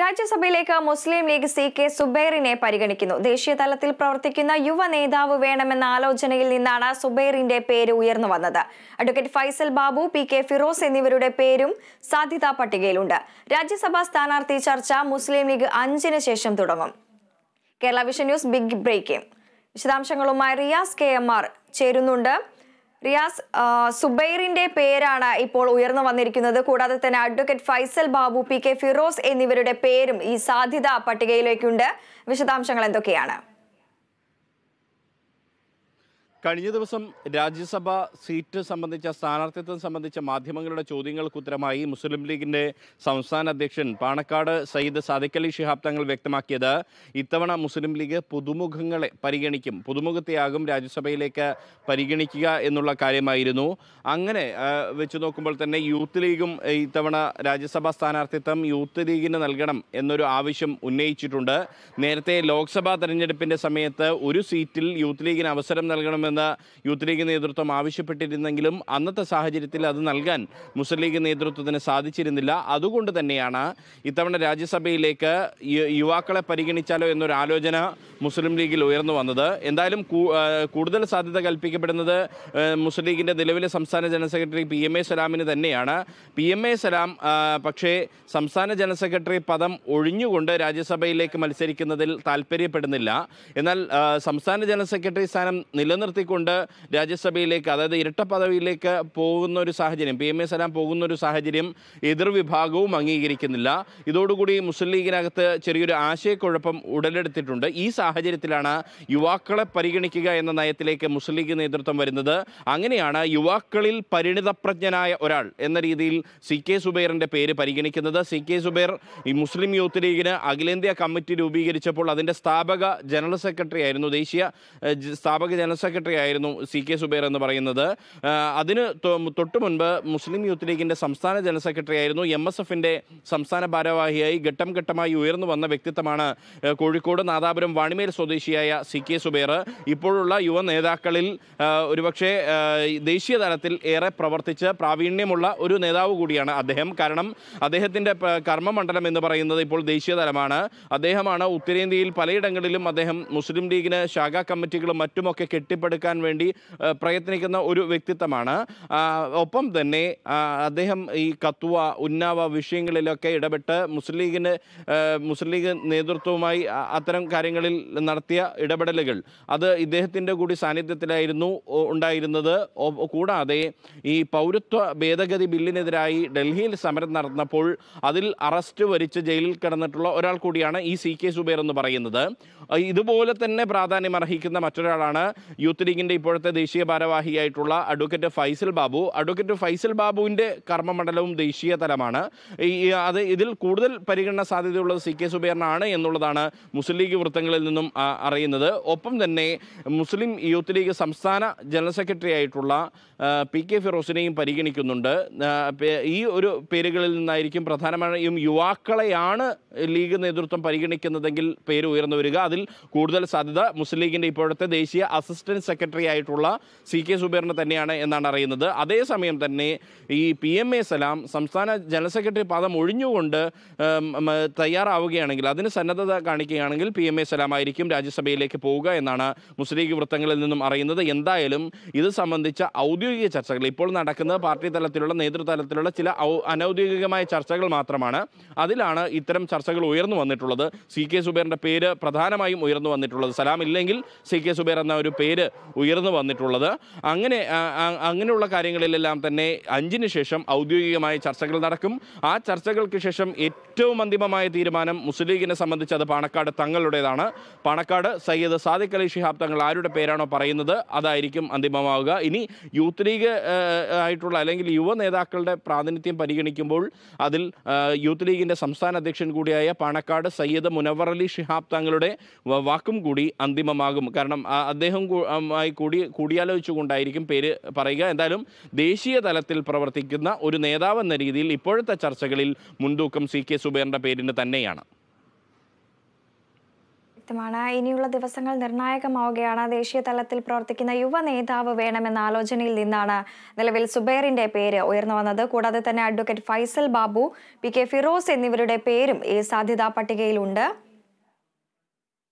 രാജ്യസഭയിലേക്ക് Muslim League C K സുബൈറിനെ പരിഗണിക്കുന്നു ദേശീയ തലത്തിൽ പ്രവർത്തിക്കുന്ന യുവ നേതാവ് വേണമെന്ന ആലോചനയിൽ നിന്നാണ് സുബൈറിന്റെ പേര് ഉയർന്നു വന്നത് advocate Faisal Babu P K Firoz എന്നിവരുടെ പേരും സാധ്യതാ പട്ടികയിലുണ്ട് രാജ്യസഭാ സ്ഥാനാർത്ഥി ചർച്ച മുസ്ലിം ലീഗ് അഞ്ചിന് ശേഷം തുടങ്ങും Kerala Vision news big breaking വിശദാംശങ്ങളുമായി റിയാസ് കെ എം ആർ ചേരുന്നുണ്ട് റിയാസ് സുബൈറിന്റെ പേരാണ് ഇപ്പോൾ ഉയർന്നു വന്നിരിക്കുന്നത് കൂടാതെ തന്നെ advocate Faisal Babu P K Firoz എന്നിവരുടെ പേരും ഈ സാധ്യതാ പട്ടികയിലേക്കുണ്ട് വിശദാംശങ്ങൾ എന്തൊക്കെയാണ് കഴിഞ്ഞ ദിവസം രാജ്യസഭ സീറ്റ് സംബന്ധിച്ച സ്ഥാനാർത്ഥിത്വം സംബന്ധിച്ച മാധ്യമങ്ങളുടെ ചോദ്യങ്ങൾക്ക് ഉത്തരമായി മുസ്ലിം ലീഗിന്റെ സംസ്ഥാന അധ്യക്ഷൻ പാണക്കാട് സയ്യിദ് സാദിഖ് അലി ഷിഹാബ് തങ്ങൾ വ്യക്തമാക്കിയത് ഇത്തവണ മുസ്ലിം ലീഗ് പുതുമുഖങ്ങളെ പരിഗണിക്കും പുതുമുഖത്തെയാകും രാജ്യസഭയിലേക്ക് പരിഗണിക്കുക എന്നുള്ള കാര്യമായിരുന്നു അങ്ങനെ വെച്ച് നോക്കുമ്പോൾ തന്നെ യൂത്ത് ലീഗും ഇത്തവണ രാജ്യസഭാ സ്ഥാനാർത്ഥിത്വം യൂത്ത് ലീഗിന് നൽകണം എന്നൊരു ആവശ്യം ഉന്നയിച്ചിട്ടുണ്ട് നേരത്തെ ലോക്സഭാ തെരഞ്ഞെടുപ്പിൻ്റെ സമയത്ത് ഒരു സീറ്റിൽ യൂത്ത് ലീഗിന് അവസരം നൽകണമെന്ന് നൽകണമെന്ന് യൂത്ത് ലീഗ് നേതൃത്വം ആവശ്യപ്പെട്ടിരുന്നെങ്കിലും അന്നത്തെ സാഹചര്യത്തിൽ അത് നൽകാൻ മുസ്ലിം ലീഗ് നേതൃത്വത്തിന് സാധിച്ചിരുന്നില്ല അതുകൊണ്ട് തന്നെയാണ് ഇത്തവണ രാജ്യസഭയിലേക്ക് യുവാക്കളെ പരിഗണിച്ചാലോ എന്നൊരു ആലോചന മുസ്ലിം ലീഗിൽ ഉയർന്നു വന്നത് എന്തായാലും കൂടുതൽ സാധ്യത കൽപ്പിക്കപ്പെടുന്നത് മുസ്ലിം ലീഗിൻ്റെ നിലവിലെ സംസ്ഥാന general secretary P M A സലാമിന് തന്നെയാണ് പി എം എ സലാം പക്ഷേ സംസ്ഥാന ജനറൽ സെക്രട്ടറി പദം ഒഴിഞ്ഞുകൊണ്ട് രാജ്യസഭയിലേക്ക് മത്സരിക്കുന്നതിൽ താല്പര്യപ്പെടുന്നില്ല എന്നാൽ സംസ്ഥാന ജനറൽ സെക്രട്ടറി സ്ഥാനം നിലനിർത്തി ഉയർത്തിക്കൊണ്ട് രാജ്യസഭയിലേക്ക് അതായത് ഇരട്ട പദവിയിലേക്ക് പോകുന്ന ഒരു സാഹചര്യം പി എം എ സലാം പോകുന്ന ഒരു സാഹചര്യം എതിർവിഭാഗവും അംഗീകരിക്കുന്നില്ല ഇതോടുകൂടി മുസ്ലിം ലീഗിനകത്ത് ചെറിയൊരു ആശയക്കുഴപ്പം ഉടലെടുത്തിട്ടുണ്ട് ഈ സാഹചര്യത്തിലാണ് യുവാക്കളെ പരിഗണിക്കുക എന്ന നയത്തിലേക്ക് മുസ്ലിം ലീഗ് നേതൃത്വം വരുന്നത് അങ്ങനെയാണ് യുവാക്കളിൽ പരിണിതപ്രജ്ഞനായ ഒരാൾ എന്ന രീതിയിൽ സി കെ സുബൈറിൻ്റെ പേര് പരിഗണിക്കുന്നത് സി കെ സുബൈർ ഈ മുസ്ലിം യൂത്ത് ലീഗിന് അഖിലേന്ത്യാ കമ്മിറ്റി രൂപീകരിച്ചപ്പോൾ അതിൻ്റെ സ്ഥാപക ജനറൽ സെക്രട്ടറി ആയിരുന്നു ദേശീയ സ്ഥാപക ജനറൽ സെക്രട്ടറി സെക്രട്ടറി ആയിരുന്നു സി കെ സുബൈർ എന്ന് പറയുന്നത് അതിന് തൊട്ടു മുൻപ് മുസ്ലിം യൂത്ത് ലീഗിൻ്റെ സംസ്ഥാന ജനറൽ സെക്രട്ടറി ആയിരുന്നു എം എസ് എഫിൻ്റെ സംസ്ഥാന ഭാരവാഹിയായി ഘട്ടം ഘട്ടമായി ഉയർന്നു വന്ന വ്യക്തിത്വമാണ് കോഴിക്കോട് നാദാപുരം വാണിമേൽ സ്വദേശിയായ സി കെ സുബൈർ ഇപ്പോഴുള്ള യുവ നേതാക്കളിൽ ഒരുപക്ഷെ ദേശീയ തലത്തിൽ ഏറെ പ്രവർത്തിച്ച് പ്രാവീണ്യമുള്ള ഒരു നേതാവ് കൂടിയാണ് അദ്ദേഹം കാരണം അദ്ദേഹത്തിൻ്റെ കർമ്മമണ്ഡലം എന്ന് പറയുന്നത് ഇപ്പോൾ ദേശീയ തലമാണ് അദ്ദേഹമാണ് ഉത്തരേന്ത്യയിൽ പലയിടങ്ങളിലും അദ്ദേഹം മുസ്ലിം ലീഗിന് ശാഖാ കമ്മിറ്റികളും മറ്റുമൊക്കെ കെട്ടിപ്പടുക്കുക എടുക്കാൻ വേണ്ടി പ്രയത്നിക്കുന്ന ഒരു വ്യക്തിത്വമാണ് ഒപ്പം തന്നെ അദ്ദേഹം ഈ കത്തുവ ഉന്നാവ വിഷയങ്ങളിലൊക്കെ ഇടപെട്ട് മുസ്ലിം ലീഗിന് മുസ്ലിം ലീഗ് നേതൃത്വവുമായി അത്തരം കാര്യങ്ങളിൽ നടത്തിയ ഇടപെടലുകൾ അത് ഇദ്ദേഹത്തിൻ്റെ കൂടി സാന്നിധ്യത്തിലായിരുന്നു ഉണ്ടായിരുന്നത് കൂടാതെ ഈ പൗരത്വ ഭേദഗതി ബില്ലിനെതിരായി ഡൽഹിയിൽ സമരം നടന്നപ്പോൾ അതിൽ അറസ്റ്റ് വരിച്ച് ജയിലിൽ കിടന്നിട്ടുള്ള ഒരാൾ കൂടിയാണ് ഈ സി കെ സുബേർ എന്ന് പറയുന്നത് ഇതുപോലെ തന്നെ പ്രാധാന്യം അർഹിക്കുന്ന മറ്റൊരാളാണ് യൂത്ത് ലീഗിൻ്റെ ഇപ്പോഴത്തെ ദേശീയ ഭാരവാഹിയായിട്ടുള്ള അഡ്വക്കേറ്റ് ഫൈസൽ ബാബു അഡ്വക്കേറ്റ് ഫൈസൽ ബാബുവിൻ്റെ കർമ്മമണ്ഡലവും ദേശീയ തലമാണ് ഈ അത് ഇതിൽ കൂടുതൽ പരിഗണന സാധ്യതയുള്ളത് സി കെ സുബേറിനാണ് എന്നുള്ളതാണ് മുസ്ലിം ലീഗ് വൃത്തങ്ങളിൽ നിന്നും അറിയുന്നത് ഒപ്പം തന്നെ മുസ്ലിം യൂത്ത് ലീഗ് സംസ്ഥാന ജനറൽ സെക്രട്ടറി ആയിട്ടുള്ള പി കെ ഫിറോസിനെയും പരിഗണിക്കുന്നുണ്ട് ഈ ഒരു പേരുകളിൽ നിന്നായിരിക്കും പ്രധാനമായും യുവാക്കളെയാണ് ലീഗ് നേതൃത്വം പരിഗണിക്കുന്നതെങ്കിൽ പേര് ഉയർന്നു വരിക അതിൽ കൂടുതൽ സാധ്യത മുസ്ലിം ലീഗിൻ്റെ ഇപ്പോഴത്തെ ദേശീയ അസിസ്റ്റൻസ് സെക്രട്ടറി ആയിട്ടുള്ള സി കെ സുബീറിന് തന്നെയാണ് എന്നാണ് അറിയുന്നത് അതേസമയം തന്നെ ഈ പി എം എ സലാം സംസ്ഥാന ജനറൽ സെക്രട്ടറി പദം ഒഴിഞ്ഞുകൊണ്ട് തയ്യാറാവുകയാണെങ്കിൽ അതിന് സന്നദ്ധത കാണിക്കുകയാണെങ്കിൽ പി എം എ സലാം ആയിരിക്കും രാജ്യസഭയിലേക്ക് പോവുക എന്നാണ് മുസ്ലിം ലീഗ് വൃത്തങ്ങളിൽ നിന്നും അറിയുന്നത് എന്തായാലും ഇത് സംബന്ധിച്ച ഔദ്യോഗിക ചർച്ചകൾ ഇപ്പോൾ നടക്കുന്നത് പാർട്ടി തലത്തിലുള്ള നേതൃതലത്തിലുള്ള ചില അനൗദ്യോഗികമായ ചർച്ചകൾ മാത്രമാണ് അതിലാണ് ഇത്തരം ചർച്ചകൾ ഉയർന്നു വന്നിട്ടുള്ളത് സി കെ സുബേറിൻ്റെ പേര് പ്രധാനമായും ഉയർന്നു വന്നിട്ടുള്ളത് സലാം ഇല്ലെങ്കിൽ സി കെ സുബേർ എന്ന ഒരു പേര് ഉയർന്നു വന്നിട്ടുള്ളത് അങ്ങനെ അങ്ങനെയുള്ള കാര്യങ്ങളിലെല്ലാം തന്നെ അഞ്ചിന് ശേഷം ഔദ്യോഗികമായ ചർച്ചകൾ നടക്കും ആ ചർച്ചകൾക്ക് ശേഷം ഏറ്റവും അന്തിമമായ തീരുമാനം മുസ്ലിം ലീഗിനെ സംബന്ധിച്ച് അത് പാണക്കാട് തങ്ങളുടേതാണ് പാണക്കാട് സയ്യിദ് സാദിഖ് അലി ഷിഹാബ് തങ്ങൾ ആരുടെ പേരാണോ പറയുന്നത് അതായിരിക്കും അന്തിമമാവുക ഇനി യൂത്ത് ലീഗ് ആയിട്ടുള്ള അല്ലെങ്കിൽ യുവ നേതാക്കളുടെ പ്രാതിനിധ്യം പരിഗണിക്കുമ്പോൾ അതിൽ യൂത്ത് ലീഗിൻ്റെ സംസ്ഥാന അധ്യക്ഷൻ കൂടിയായ പാണക്കാട് സയ്യിദ് മുനവർ അലി ഷിഹാബ് തങ്ങളുടെ വാക്കും കൂടി അന്തിമമാകും കാരണം അദ്ദേഹം നേതാക്കളുമായി കൂടി കൂടിയാലോചിച്ചുകൊണ്ടായിരിക്കും പേര് പറയുക എന്തായാലും ദേശീയ തലത്തിൽ പ്രവർത്തിക്കുന്ന ഒരു നേതാവെന്ന രീതിയിൽ ഇപ്പോഴത്തെ ചർച്ചകളിൽ മുൻതൂക്കം സി കെ സുബേറിൻ്റെ പേരിന് തന്നെയാണ് ാണ് ഇനിയുള്ള ദിവസങ്ങൾ നിർണായകമാവുകയാണ് ദേശീയ തലത്തിൽ പ്രവർത്തിക്കുന്ന യുവ നേതാവ് വേണമെന്ന ആലോചനയിൽ നിന്നാണ് നിലവിൽ സുബൈറിന്റെ പേര് ഉയർന്നു വന്നത് കൂടാതെ തന്നെ advocate Faisal Babu P K Firoz എന്നിവരുടെ പേരും ഈ സാധ്യതാ പട്ടികയിലുണ്ട്